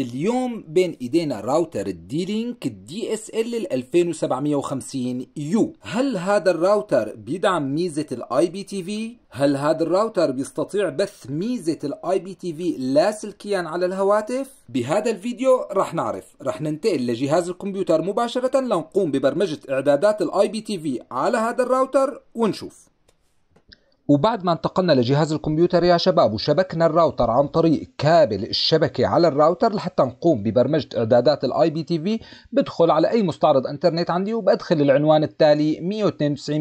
اليوم بين ايدينا راوتر الدي لينك دي اس ال 2750 يو هل هذا الراوتر بيدعم ميزه الاي بي تي في هل هذا الراوتر بيستطيع بث ميزه الاي بي تي في لاسلكيا على الهواتف بهذا الفيديو رح نعرف رح ننتقل لجهاز الكمبيوتر مباشره لنقوم ببرمجه اعدادات الاي بي تي في على هذا الراوتر ونشوف وبعد ما انتقلنا لجهاز الكمبيوتر يا شباب وشبكنا الراوتر عن طريق كابل الشبكة على الراوتر لحتى نقوم ببرمجة إعدادات الاي بي تي في بدخل على أي مستعرض انترنت عندي وبدخل العنوان التالي 192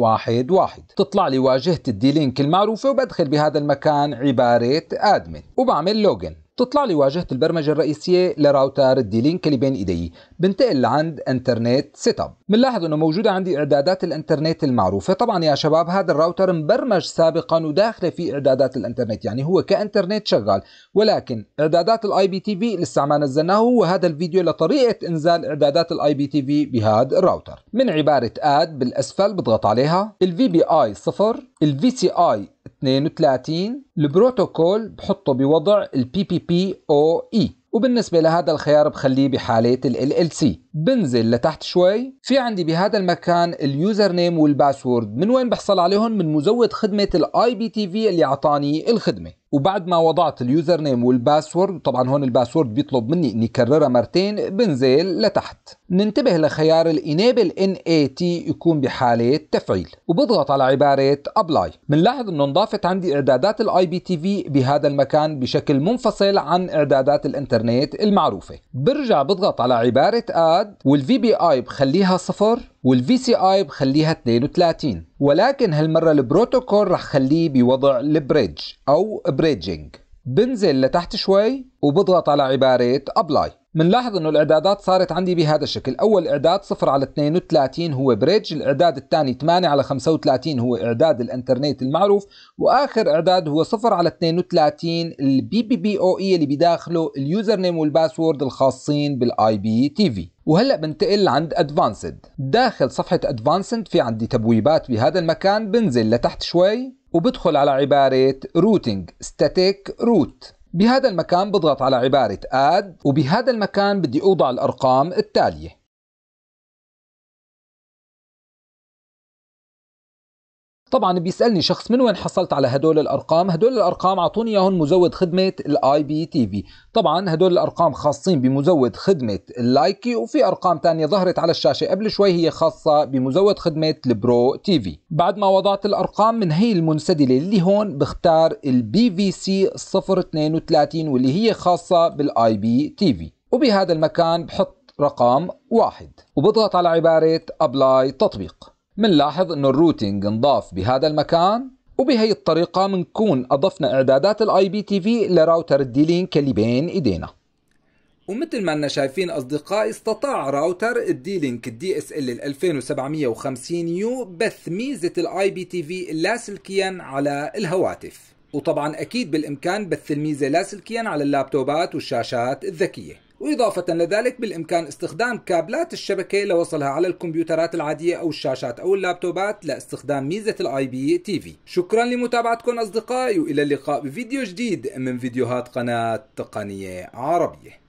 168 تطلع لي واجهة الديلينك المعروفة وبدخل بهذا المكان عبارة ادمن وبعمل لوجن تطلع لي واجهة البرمجة الرئيسية لراوتر الدي لينك اللي بين ايدي بنتقل لعند انترنت سيت اب بنلاحظ انه موجودة عندي اعدادات الانترنت المعروفة طبعا يا شباب هذا الراوتر مبرمج سابقا وداخله في اعدادات الانترنت يعني هو كانترنت شغال ولكن اعدادات الاي بي تي في لسه ما نزلناه هو هذا الفيديو لطريقة انزال اعدادات الاي بي تي في بهذا الراوتر من عبارة اد بالاسفل بضغط عليها الفي بي اي صفر الفي سي اي 32 البروتوكول بحطه بوضع البي بي بي او اي وبالنسبة لهذا الخيار بخليه بحالة ال LLC بنزل لتحت شوي في عندي بهذا المكان اليوزر نيم والباسورد من وين بحصل عليهم من مزود خدمه الاي بي تي في اللي اعطاني الخدمه وبعد ما وضعت اليوزر نيم والباسورد طبعا هون الباسورد بيطلب مني اني كررها مرتين بنزل لتحت ننتبه لخيار الانيبل ان اي تي يكون بحاله تفعيل وبضغط على عباره ابلاي بنلاحظ انه انضافت عندي اعدادات الاي بي تي في بهذا المكان بشكل منفصل عن اعدادات الانترنت المعروفه برجع بضغط على عباره اد واحد والفي بي اي بخليها صفر والفي سي اي بخليها 32 ولكن هالمرة البروتوكول رح خليه بوضع البريدج او بريدجينج بنزل لتحت شوي وبضغط على عبارة ابلاي بنلاحظ انه الاعدادات صارت عندي بهذا الشكل اول اعداد 0 على 32 هو بريدج الاعداد الثاني 8 على 35 هو اعداد الانترنت المعروف واخر اعداد هو 0 على 32 البي بي بي او اي اللي بداخله اليوزر نيم والباسورد الخاصين بالاي بي تي في وهلا بنتقل عند ادفانسد داخل صفحه ادفانسد في عندي تبويبات بهذا المكان بنزل لتحت شوي وبدخل على عباره روتينج ستاتيك روت بهذا المكان بضغط على عبارة add وبهذا المكان بدي أوضع الأرقام التالية طبعا بيسالني شخص من وين حصلت على هدول الارقام هدول الارقام اعطوني اياهم مزود خدمه الاي بي تي في طبعا هدول الارقام خاصين بمزود خدمه اللايكي وفي ارقام تانية ظهرت على الشاشه قبل شوي هي خاصه بمزود خدمه البرو تي في بعد ما وضعت الارقام من هي المنسدله اللي هون بختار البي في سي 032 واللي هي خاصه بالاي بي تي في وبهذا المكان بحط رقم واحد وبضغط على عباره ابلاي تطبيق منلاحظ انه الروتينج انضاف بهذا المكان وبهي الطريقة منكون أضفنا إعدادات الاي بي تي في لراوتر لينك اللي بين إيدينا ومثل ما انا شايفين اصدقائي استطاع راوتر الديلينك دي اس ال 2750 يو بث ميزه الاي بي تي في لاسلكيا على الهواتف وطبعا اكيد بالامكان بث الميزه لاسلكيا على اللابتوبات والشاشات الذكيه وإضافة لذلك بالإمكان استخدام كابلات الشبكة لوصلها على الكمبيوترات العادية أو الشاشات أو اللابتوبات لاستخدام ميزة الاي بي تي في شكرا لمتابعتكم أصدقائي وإلى اللقاء بفيديو جديد من فيديوهات قناة تقنية عربية